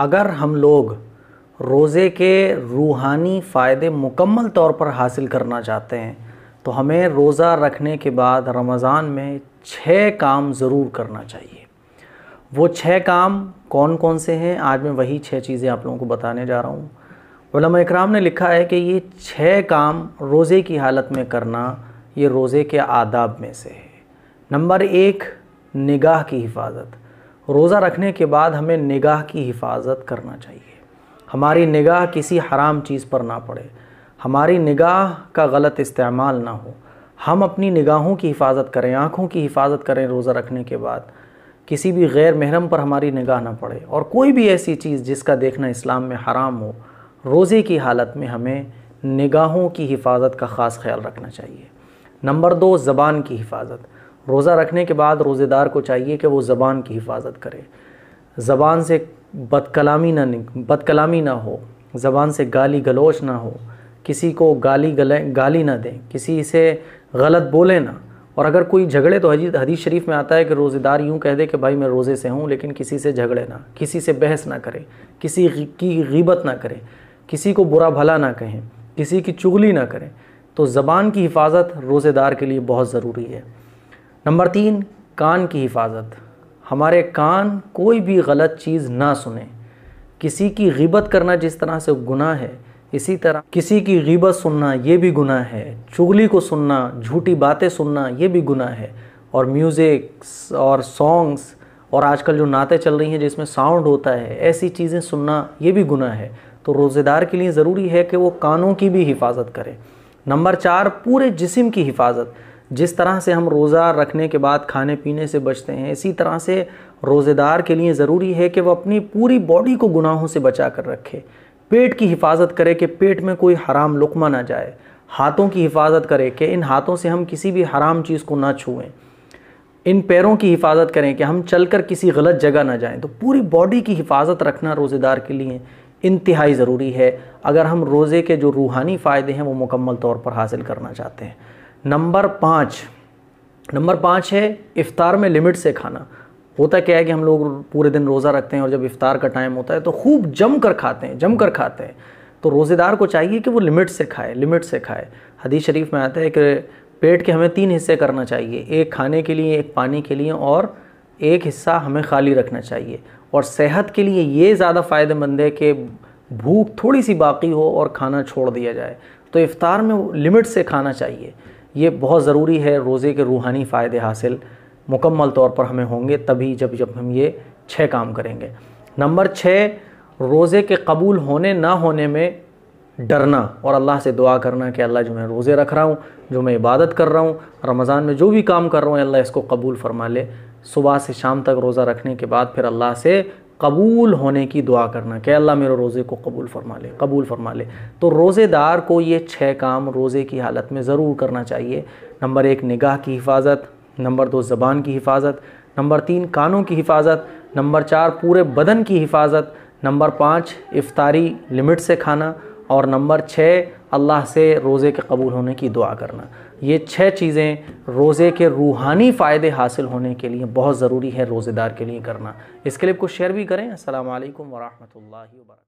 अगर हम लोग रोज़े के रूहानी फ़ायदे मुकम्मल तौर पर हासिल करना चाहते हैं तो हमें रोज़ा रखने के बाद रमज़ान में छः काम ज़रूर करना चाहिए वो छः काम कौन कौन से हैं आज मैं वही छः चीज़ें आप लोगों को बताने जा रहा हूँ वलम इकराम ने लिखा है कि ये छः काम रोज़े की हालत में करना ये रोज़े के आदाब में से है नंबर एक निगाह की हिफाजत रोज़ा रखने के बाद हमें निगाह की हिफाजत करना चाहिए हमारी निगाह किसी हराम चीज़ पर ना पड़े हमारी निगाह का गलत इस्तेमाल ना हो हम अपनी निगाहों की हिफाजत करें आँखों की हिफाजत करें रोज़ा रखने के बाद किसी भी गैर महरम पर हमारी निगाह ना पड़े और कोई भी ऐसी चीज़ जिसका देखना इस्लाम में हराम हो रोज़े की हालत में हमें निगाहों की हिफाजत का ख़ास ख्याल रखना चाहिए नंबर दो ज़बान की हिफाजत रोज़ा रखने के बाद रोज़ेदार को चाहिए कि वो ज़बान की हिफाजत करे ज़बान से बदकलामी ना बदकलामी ना हो ज़बान से गाली गलोच ना हो किसी को गाली गले गाली ना दें किसी से गलत बोले ना और अगर कोई झगड़े तो हदीस शरीफ में आता है कि रोज़ेदार यूँ कह दे कि भाई मैं रोज़े से हूँ लेकिन किसी से झगड़े ना किसी से बहस ना करें किसी की गीबत ना करें किसी को बुरा भला ना कहें किसी की चुगली ना करें तो ज़बान की हिफाजत रोज़ेदार के लिए बहुत ज़रूरी है नंबर तीन कान की हिफाजत हमारे कान कोई भी गलत चीज़ ना सुने किसी की गिबत करना जिस तरह से गुनाह है इसी तरह किसी की गिबत सुनना ये भी गुनाह है चुगली को सुनना झूठी बातें सुनना ये भी गुनाह है और म्यूज़िक और सॉन्ग्स और आजकल जो नाते चल रही हैं जिसमें साउंड होता है ऐसी चीज़ें सुनना ये भी गुनाह है तो रोज़ेदार के लिए ज़रूरी है कि वो कानों की भी हिफाजत करें नंबर चार पूरे जिसम की हिफाजत जिस तरह से हम रोज़ा रखने के बाद खाने पीने से बचते हैं इसी तरह से रोज़ेदार के लिए ज़रूरी है कि वह अपनी पूरी बॉडी को गुनाहों से बचा कर रखे पेट की हिफाजत करे कि पेट में कोई हराम लुकमा ना जाए हाथों की हिफाजत करे कि इन हाथों से हम किसी भी हराम चीज़ को ना छुएं इन पैरों की हिफाजत करें कि हम चलकर किसी गलत जगह ना जाएं तो पूरी बॉडी की हिफाजत रखना रोज़ेदार के लिए इंतहाई ज़रूरी है अगर हम रोज़े के जो रूहानी फ़ायदे हैं वो मुकम्मल तौर पर हासिल करना चाहते हैं नंबर पाँच नंबर पाँच है इफ़ार में लिमिट से खाना होता क्या है कि हम लोग पूरे दिन रोज़ा रखते हैं और जब इफ़ार का टाइम होता है तो खूब जम कर खाते हैं जम कर खाते हैं तो रोज़ेदार को चाहिए कि वो लिमिट से खाए लिमिट से खाए हदीस शरीफ में आता है कि पेट के हमें तीन हिस्से करना चाहिए एक खाने के लिए एक पानी के लिए और एक हिस्सा हमें खाली रखना चाहिए और सेहत के लिए ये ज़्यादा फ़ायदेमंद है कि भूख थोड़ी सी बाकी हो और खाना छोड़ दिया जाए तो इफ़ार में लिमिट से खाना चाहिए ये बहुत ज़रूरी है रोज़े के रूहानी फ़ायदे हासिल मुकम्मल तौर पर हमें होंगे तभी जब जब हम ये छः काम करेंगे नंबर छः रोज़े के कबूल होने ना होने में डरना और अल्लाह से दुआ करना कि अल्लाह जो मैं रोज़े रख रहा हूँ जो मैं इबादत कर रहा हूँ रमज़ान में जो भी काम कर रहा हूँ अल्लाह इसको कबूल फरमा ले सुबह से शाम तक रोज़ा रखने के बाद फिर अल्लाह से कबूल होने की दुआ करना कि अल्लाह मेरे रोज़े को कबूल फरमा ले कबूल फरमा ले तो रोज़ेदार को ये छः काम रोज़े की हालत में ज़रूर करना चाहिए नंबर एक निगाह की हिफाजत नंबर दो ज़बान की हिफाजत नंबर तीन कानों की हिफाजत नंबर चार पूरे बदन की हिफाजत नंबर पाँच इफ्तारी लिमिट से खाना और नंबर छः अल्लाह से रोज़े के कबूल होने की दुआ करना ये छः चीज़ें रोज़े के रूहानी फ़ायदे हासिल होने के लिए बहुत ज़रूरी है रोज़ेदार के लिए करना इसके लिए कुछ शेयर भी करें असल वरहमल वर्क